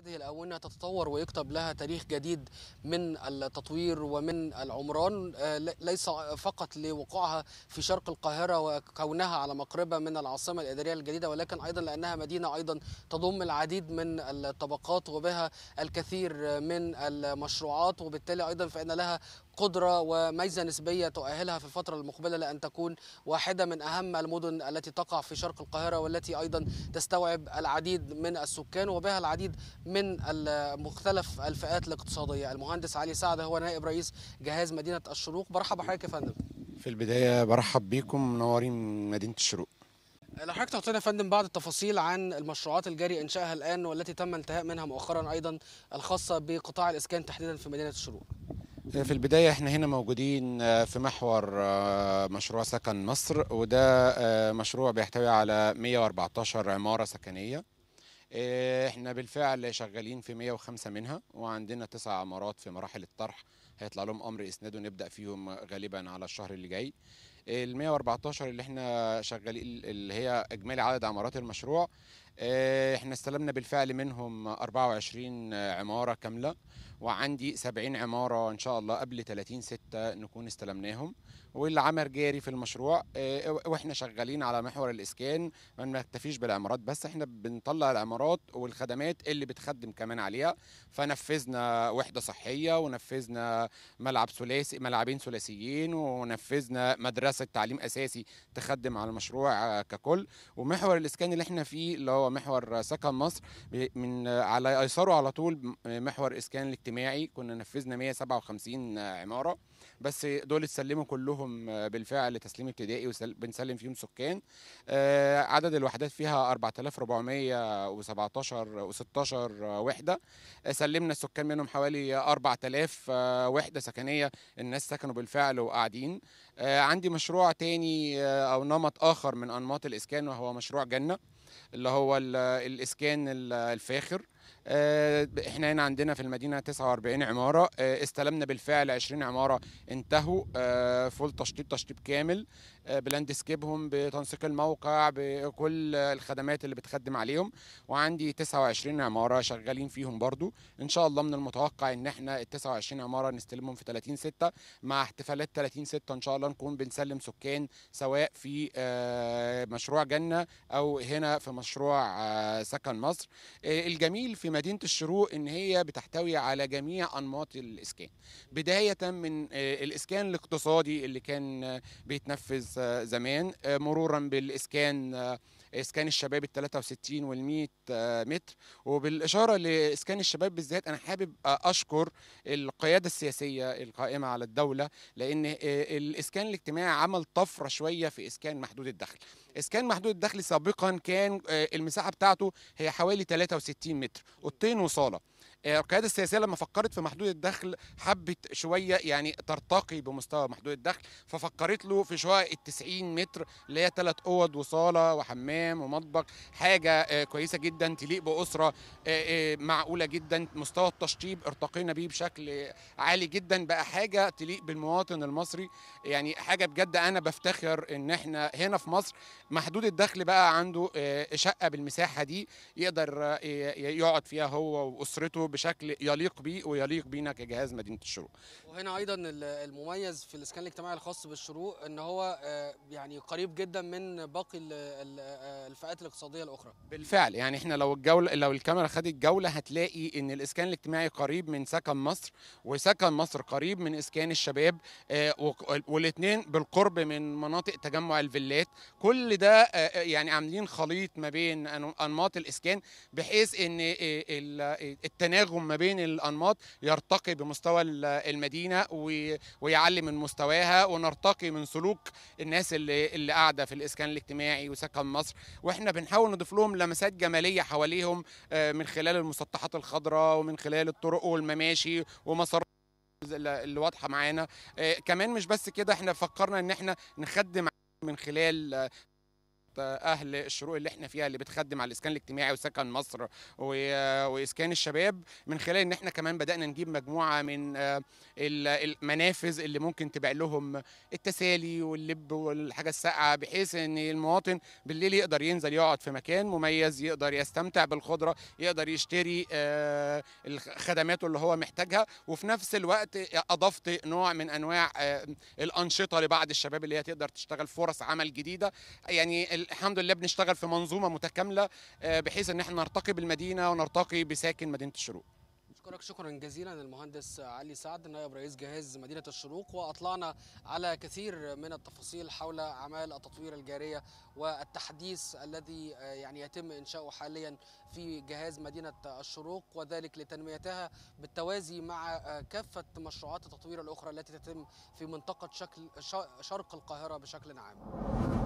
هذه الآونة تتطور ويكتب لها تاريخ جديد من التطوير ومن العمران آه، ليس فقط لوقوعها في شرق القاهرة وكونها على مقربة من العاصمة الإدارية الجديدة ولكن أيضا لأنها مدينة أيضا تضم العديد من الطبقات وبها الكثير من المشروعات وبالتالي أيضا فإن لها قدرة وميزة نسبية تؤهلها في الفترة المقبلة لأن تكون واحدة من أهم المدن التي تقع في شرق القاهرة والتي أيضا تستوعب العديد من السكان وبها العديد من مختلف الفئات الاقتصادية المهندس علي سعد هو نائب رئيس جهاز مدينة الشروق برحب بحضرتك يا فندم في البداية برحب بيكم منورين مدينة الشروق لو حضرتك تعطينا يا فندم بعض التفاصيل عن المشروعات الجاري انشائها الان والتي تم انتهاء منها مؤخرا ايضا الخاصه بقطاع الاسكان تحديدا في مدينه الشروق. آه، في البداية احنا هنا موجودين آه، في محور آه، مشروع سكن مصر وده مشروع بيحتوي على 114 عمارة سكنية احنا بالفعل شغالين في 105 منها وعندنا تسع عمارات في مراحل الطرح هيطلع لهم امر اسناد ونبدا فيهم غالبا على الشهر اللي جاي ال 114 اللي احنا شغالين اللي هي اجمالي عدد عمارات المشروع آه، احنا استلمنا بالفعل منهم 24 عماره كامله وعندي 70 عماره ان شاء الله قبل 30 6 نكون استلمناهم والعمل جاري في المشروع آه، واحنا شغالين على محور الاسكان ما نكتفيش بالعمارات بس احنا بنطلع العمارات والخدمات اللي بتخدم كمان عليها فنفذنا وحده صحيه ونفذنا ملعب ثلاثي ملعبين ثلاثيين ونفذنا مدرسه مدرسه تعليم اساسي تخدم على المشروع آه، ككل ومحور الاسكان اللي احنا فيه اللي هو محور سكن مصر من على ايساره على طول محور اسكان الاجتماعي كنا نفذنا 157 آه، عماره بس دول اتسلموا كلهم آه، بالفعل تسليم ابتدائي وبنسلم فيهم سكان عدد الوحدات فيها 4417 و16 وحده سلمنا السكان منهم حوالي 4000 وحده سكنيه الناس سكنوا بالفعل وقاعدين عندي مش مشروع تاني آه، او نمط اخر من انماط الاسكان وهو مشروع جنه اللي هو الاسكان الفاخر آه، احنا هنا عندنا في المدينه 49 عماره آه، استلمنا بالفعل 20 عماره انتهوا فول آه، تشطيب تشطيب كامل بلاندسكيبهم بتنسيق الموقع بكل الخدمات اللي بتخدم عليهم وعندي 29 عماره شغالين فيهم برضو ان شاء الله من المتوقع ان احنا ال 29 عماره نستلمهم في 30 6 مع احتفالات 30 6 ان شاء الله نكون بنسلم سكان سواء في مشروع جنه او هنا في مشروع سكن مصر الجميل في مدينه الشروق ان هي بتحتوي على جميع انماط الاسكان بدايه من آه، الاسكان الاقتصادي اللي كان بيتنفذ آه، زمان آه، مرورا بالاسكان اسكان الشباب ال 63 وال 100 متر وبالاشاره لاسكان الشباب بالذات انا حابب آه، اشكر القياده السياسيه القائمه على الدوله لان آه، الاسكان الاجتماعي عمل طفره شويه في اسكان محدود الدخل اسكان محدود الدخل سابقا كان آه، المساحه بتاعته هي حوالي 63 متر اوضتين وصاله آه، القيادة السياسية لما فكرت في محدود الدخل حبت شوية يعني ترتقي بمستوى محدود الدخل ففكرت له في شقق ال 90 متر اللي هي ثلاث أوض وصالة وحمام ومطبخ حاجة آه، كويسة جدا تليق بأسرة آه، معقولة جدا مستوى التشطيب ارتقينا بيه بشكل عالي جدا بقى حاجة تليق بالمواطن المصري يعني حاجة بجد أنا بفتخر إن إحنا هنا في مصر محدود الدخل بقى عنده شقة بالمساحة دي يقدر يقعد فيها هو وأسرته بشكل يليق بي ويليق بينا كجهاز مدينه الشروق. وهنا ايضا المميز في الاسكان الاجتماعي الخاص بالشروق ان هو آه، يعني قريب جدا من باقي آه، الفئات الاقتصاديه الاخرى. بالفعل يعني احنا لو الجوله لو الكاميرا خدت جوله هتلاقي ان الاسكان الاجتماعي قريب من سكن مصر وسكن مصر قريب من اسكان الشباب آه، والاثنين بالقرب من مناطق تجمع الفيلات كل ده يعني عاملين خليط ما بين انماط الاسكان بحيث ان التناغم تناغم ما بين الانماط يرتقي بمستوى المدينه ويعلي من مستواها ونرتقي من سلوك الناس اللي اللي قاعده في الاسكان الاجتماعي وسكن مصر واحنا بنحاول نضيف لهم لمسات جماليه حواليهم آه، من خلال المسطحات الخضراء ومن خلال الطرق والمماشي ومسارات اللي واضحه معانا آه، كمان مش بس كده احنا فكرنا ان احنا نخدم من خلال اهل الشروق اللي احنا فيها اللي بتخدم على الاسكان الاجتماعي وسكن مصر واسكان الشباب من خلال ان احنا كمان بدانا نجيب مجموعه من آه، المنافذ اللي ممكن تبيع لهم التسالي واللب والحاجه الساقعه بحيث ان المواطن بالليل يقدر ينزل يقعد في مكان مميز يقدر يستمتع بالخضره يقدر يشتري آه، الخدمات اللي هو محتاجها وفي نفس الوقت اضفت نوع من انواع آه، الانشطه لبعض الشباب اللي هي تقدر تشتغل فرص عمل جديده يعني الحمد لله بنشتغل في منظومه متكامله آه، بحيث ان احنا نرتقي بالمدينه ونرتقي بساكن مدينه الشروق بشكرك شكرا جزيلا للمهندس علي سعد نائب رئيس جهاز مدينه الشروق واطلعنا على كثير من التفاصيل حول اعمال التطوير الجاريه والتحديث الذي آه، يعني يتم انشاؤه حاليا في جهاز مدينه الشروق وذلك لتنميتها بالتوازي مع آه، كافه مشروعات التطوير الاخرى التي تتم في منطقه شكل شرق القاهره بشكل عام